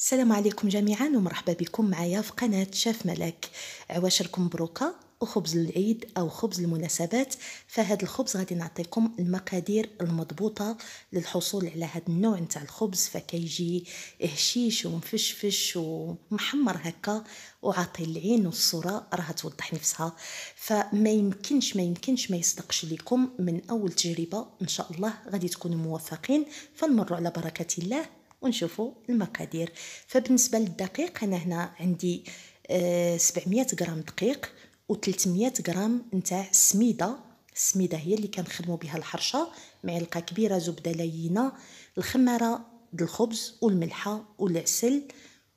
السلام عليكم جميعا ومرحبا بكم معايا في قناة شاف ملك عواشركم مبروكة وخبز العيد أو خبز المناسبات فهاد الخبز غادي نعطيكم المقادير المضبوطة للحصول على هاد النوع نتاع الخبز فكيجي هشيش ومفشفش ومحمر هكا وعطي العين والصورة راه توضح نفسها فما يمكنش ما يمكنش ما يصدقش لكم من أول تجربة إن شاء الله غادي تكونوا موفقين فنمروا على بركة الله ونشوفوا المقادير فبالنسبة للدقيق أنا هنا عندي 700 آه، غرام دقيق و 300 غرام نتاع السميده السميده هي اللي كنخدموا بها الحرشه معلقه كبيره زبده لينه الخماره د الخبز والملحه والعسل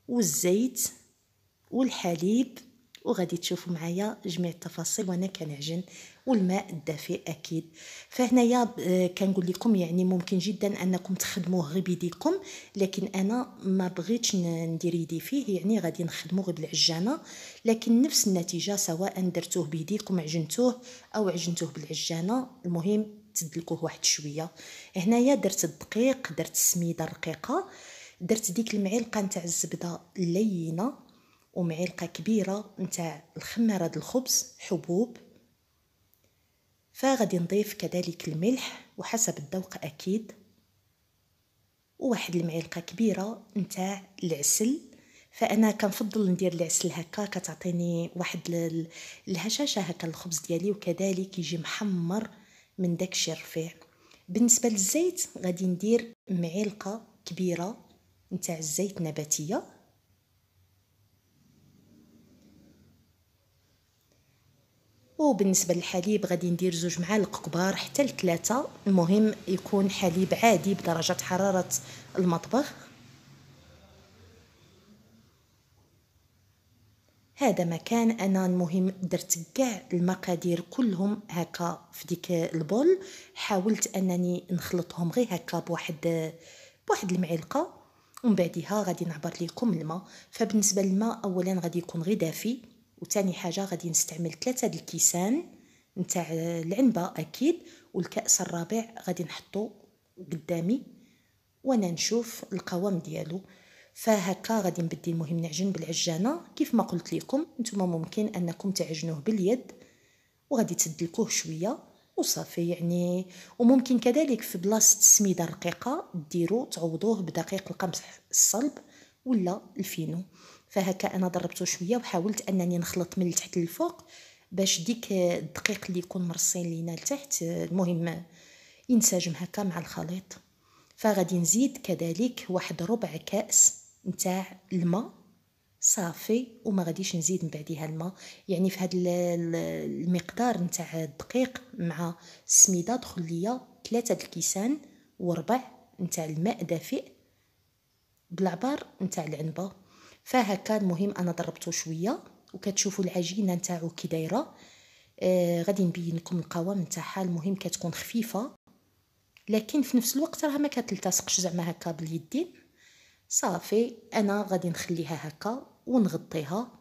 والزيت والحليب وغادي تشوفوا معايا جميع التفاصيل وانا كنعجن والماء الدافئ اكيد فهنايا آه، كنقول لكم يعني ممكن جدا انكم تخدموه غير بيديكم لكن انا ما بغيتش ندير يدي فيه يعني غادي نخدمو غير بالعجانه لكن نفس النتيجه سواء درتوه بيديكم عجنتوه او عجنتوه بالعجانه المهم تدلكوه واحد شويه هنايا درت الدقيق درت السميده الرقيقه درت ديك المعلقه نتاع الزبده اللينه ومعلقه كبيره نتاع الخماره د الخبز حبوب فغادي نضيف كذلك الملح وحسب الذوق اكيد وواحد المعلقه كبيره نتاع العسل فانا كنفضل ندير العسل هكا كتعطيني واحد الهشاشه هكا الخبز ديالي وكذلك يجي محمر من داكشي الرفيع بالنسبه للزيت غادي ندير معلقه كبيره نتاع الزيت نباتيه وبالنسبه للحليب غادي ندير زوج معالق كبار حتى لثلاثه المهم يكون حليب عادي بدرجه حراره المطبخ هذا ما كان انا المهم درت كاع المقادير كلهم هكا في ديك البول حاولت انني نخلطهم غير هكا بواحد بواحد المعلقه ومن بعدها غادي نعبر لكم الماء فبالنسبه للماء اولا غادي يكون غير دافي وثاني حاجه غادي نستعمل ثلاثه د الكيسان نتاع العنبه اكيد والكاس الرابع غادي نحطو قدامي وانا نشوف القوام ديالو فهكا غادي نبدي المهم نعجن بالعجانه كيف ما قلت لكم نتوما ممكن انكم تعجنوه باليد وغادي تدلكوه شويه وصافي يعني وممكن كذلك في بلاصه السميده الرقيقه ديروا تعوضوه بدقيق القمح الصلب ولا الفينو فهكا انا ضربته شويه وحاولت انني نخلط من التحت للفوق باش ديك الدقيق اللي يكون مرصين لينا لتحت المهم ينسجم هكا مع الخليط فغادي نزيد كذلك واحد ربع كاس نتاع الماء صافي وما غاديش نزيد من بعديها الماء يعني في هذا المقدار نتاع الدقيق مع السميده دخل ليا ثلاثة الكيسان وربع نتاع الماء دافئ بالعبار نتاع العنبه فهكا المهم انا ضربته شويه وكتشوفوا العجينه نتاعو كي دايره آه غادي نبين لكم القوام نتاعها المهم كتكون خفيفه لكن في نفس الوقت راه ما كتلتصقش زعما هكا باليدين صافي انا غادي نخليها هكا ونغطيها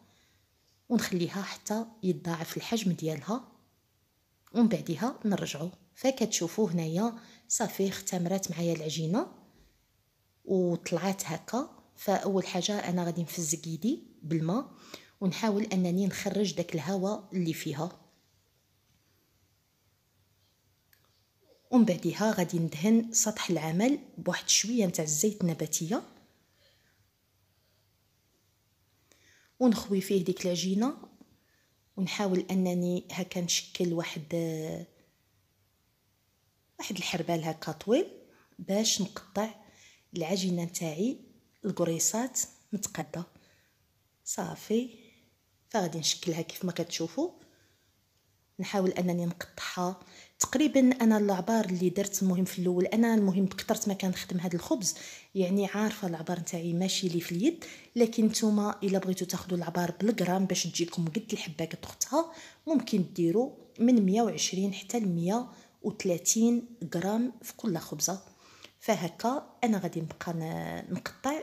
ونخليها حتى يتضاعف الحجم ديالها ومن بعدها نرجعو فكتشوفوا هنايا صافي اختمرات معايا العجينه وطلعت هكا فاول حاجه انا غادي نفزق يدي بالماء ونحاول انني نخرج داك الهواء اللي فيها ومن بعدها غادي ندهن سطح العمل بواحد شويه نتاع الزيت النباتيه ونخوي فيه ديك العجينه ونحاول انني هكا نشكل واحد واحد الحربال هكا طويل باش نقطع العجينه نتاعي الكريصات متقدة صافي فغادي نشكلها كيف ما كتشوفوا نحاول انني نقطعها تقريبا انا العبار اللي درت المهم في الاول انا المهم بكثرت ما كنخدم هذا الخبز يعني عارفه العبار نتاعي ماشي لي في اليد لكن نتوما الا بغيتو تاخذوا العبار بالغرام باش تجيكم قد الحبه كتخطها ممكن ديروا من 120 حتى ل 130 غرام في كل خبزه فهكا انا غادي نبقى نقطع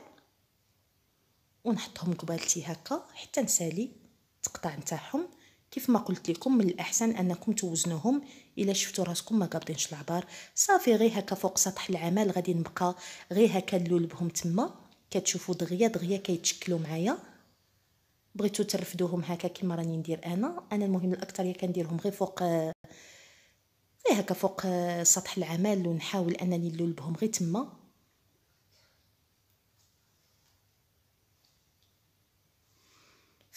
ونحطهم قبالتي هكا حتى نسالي تقطع نتاعهم كيف ما قلت لكم من الاحسن انكم توزنوهم الا شفتوا راسكم ما قابضينش العبار صافي غير هكا فوق سطح العمل غادي نبقى غير هكا نلولبهم تما كتشوفوا دغيا دغيا كيتشكلوا معايا بغيتو ترفدوهم هكا كيما راني ندير انا انا المهم الاكثريه كنديرهم غير فوق غير هكا فوق سطح العمل ونحاول انني نلولبهم غير تما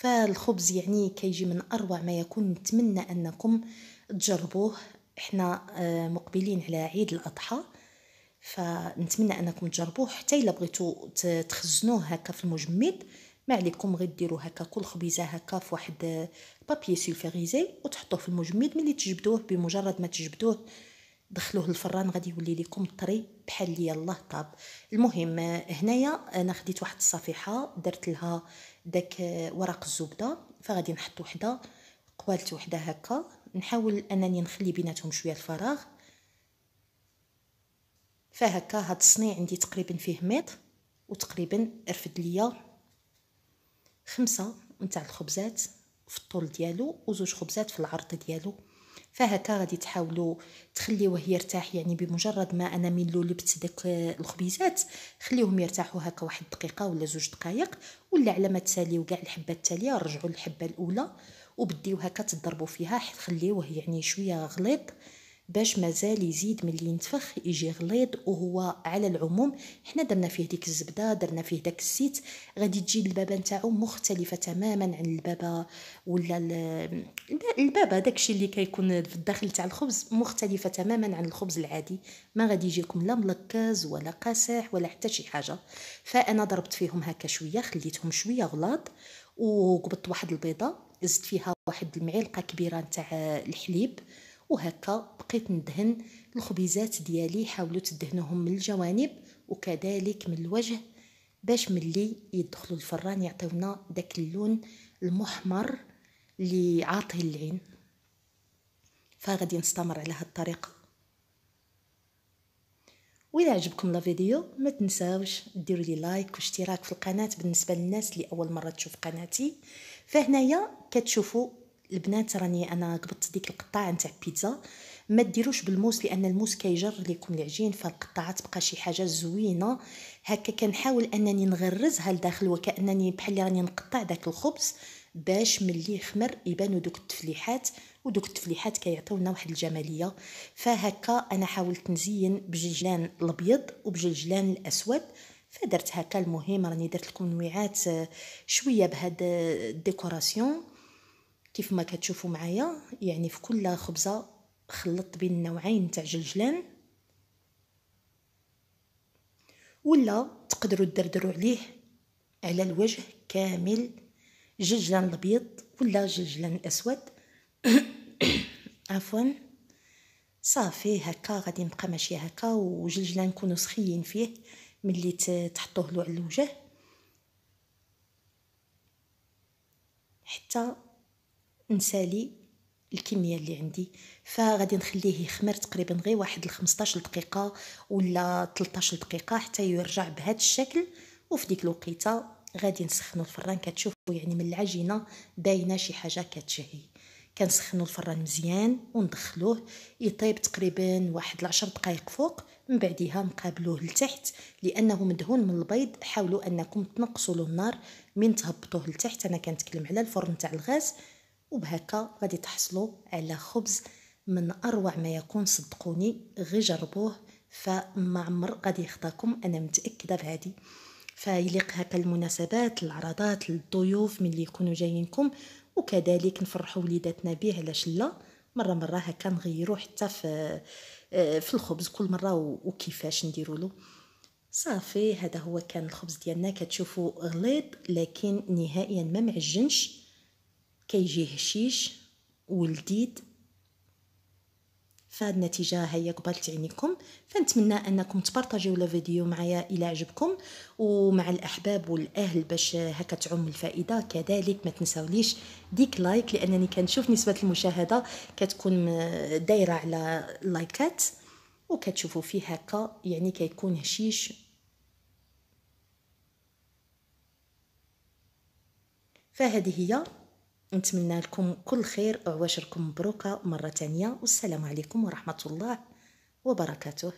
فالخبز يعني كيجي من اروع ما يكون نتمنى انكم تجربوه احنا آه، مقبلين على عيد الاضحى فنتمنى انكم تجربوه حتى الا بغيتو تخزنوه هكا في المجمد ما عليكم غير ديروا هكا كل خبيزه هكا في واحد بابي آه، سولفيريزي وتحطوه في المجمد ملي تجبدوه بمجرد ما تجبدوه دخلوه الفران غادي يولي لكم طري بحال يلاه طاب المهم هنايا انا خديت واحد الصفيحه درت لها داك ورق الزبده فغادي نحط وحده قوالت وحده هكا نحاول انني نخلي بيناتهم شويه الفراغ فهكا هاد الصنيع عندي تقريبا فيه متر وتقريبا رفد ليا خمسة نتاع الخبزات في الطول ديالو وزوج خبزات في العرض ديالو فهكا غادي تحاولوا تخليوه يرتاح يعني بمجرد ما انا ملو لبت داك الخبيزات خليهم يرتاحوا هكا واحد دقيقه ولا زوج دقائق ولا على ما تساليو كاع الحبه التاليه رجعوا للحبه الاولى وبديو هكا تضربوا فيها خليوه يعني شويه غليظ باش مازال يزيد ملي ينتفخ يجي غليظ وهو على العموم حنا درنا فيه ديك الزبده درنا فيه داك الزيت غادي تجي البابه نتاعو مختلفه تماما عن البابه ولا البابه داكشي اللي كيكون في الداخل تاع الخبز مختلفه تماما عن الخبز العادي ما غادي يجيكم لا ملكز ولا قاسح ولا حتى شي حاجه فانا ضربت فيهم هكا شويه خليتهم شويه غلاض وقبضت واحد البيضه زدت فيها واحد المعلقه كبيره نتاع الحليب وهكا بقيت ندهن الخبيزات ديالي حاولوا تدهنوهم من الجوانب وكذلك من الوجه باش ملي يدخلوا الفران يعطيونا داك اللون المحمر اللي عاطي العين فغادي نستمر على هاد الطريقه وإذا عجبكم لا فيديو ما تنساوش ديروا لي لايك واشتراك في القناه بالنسبه للناس اللي اول مره تشوف قناتي فهنايا كتشوفوا البنات راني انا قبضت ديك القطاع نتاع بيتزا ما ديروش بالموس لان الموس كيجر لكم العجين فالقطعه تبقى شي حاجه زوينه هكا كنحاول انني نغرزها لداخل وكانني بحال اللي راني نقطع داك الخبز باش ملي يخمر يبانو دوك التفليحات ودوك التفليحات كيعطيونا واحد الجماليه فهكا انا حاولت نزين بجلجلان الابيض وبجلجلان الاسود فدرت هكا المهم راني درت لكم نويعات آه، شويه بهاد آه، الديكوراسيون كيف ما كتشوفوا معايا يعني في كل خبزه خلطت بين النوعين تاع جلجلان ولا تقدروا تدردروا عليه على الوجه كامل جلجلان الابيض ولا جلجلان الاسود عفوا صافي هكا غادي نبقى ماشي هكا وجلجلان نكونوا سخيين فيه ملي تحطوه له على الوجه حتى نسالي الكميه اللي عندي فغادي نخليه يخمر تقريبا غير واحد 15 دقيقه ولا 13 دقيقه حتى يرجع بهذا الشكل وفي ديك الوقيته غادي نسخنوا الفران كتشوفوا يعني من العجينه باينه شي حاجه كتشهي كنسخنوا الفران مزيان وندخلوه يطيب تقريبا واحد العشر دقائق فوق من بعدها نقابلوه لتحت لانه مدهون من البيض حاولوا انكم تنقصوا له النار من تهبطوه لتحت انا كنتكلم على الفرن تاع الغاز وبهكا غادي تحصلوا على خبز من اروع ما يكون صدقوني غي جربوه فما عمر غادي يخطاكم انا متاكده بهادي فيليق هكا المناسبات العرضات للضيوف ملي يكونوا جايينكم وكذلك نفرحوا وليداتنا به علاش لا مره مره هكا نغيرو حتى في آه، في الخبز كل مره وكيفاش نديروا له صافي هذا هو كان الخبز ديالنا كتشوفوا غليظ لكن نهائيا ما معجنش كيجي هشيش ولديد فهاد النتيجه هي قبلت عينيكم فنتمنى انكم تبارطاجيو لو فيديو معايا الى عجبكم ومع الاحباب والاهل باش هكا تعم الفائده كذلك ما تنساوليش ديك لايك لانني كنشوف نسبه المشاهده كتكون دايره على اللايكات وكتشوفوا فيه هكا يعني كيكون هشيش فهذه هي نتمنى لكم كل خير وعواشركم مبروكه مره ثانيه والسلام عليكم ورحمه الله وبركاته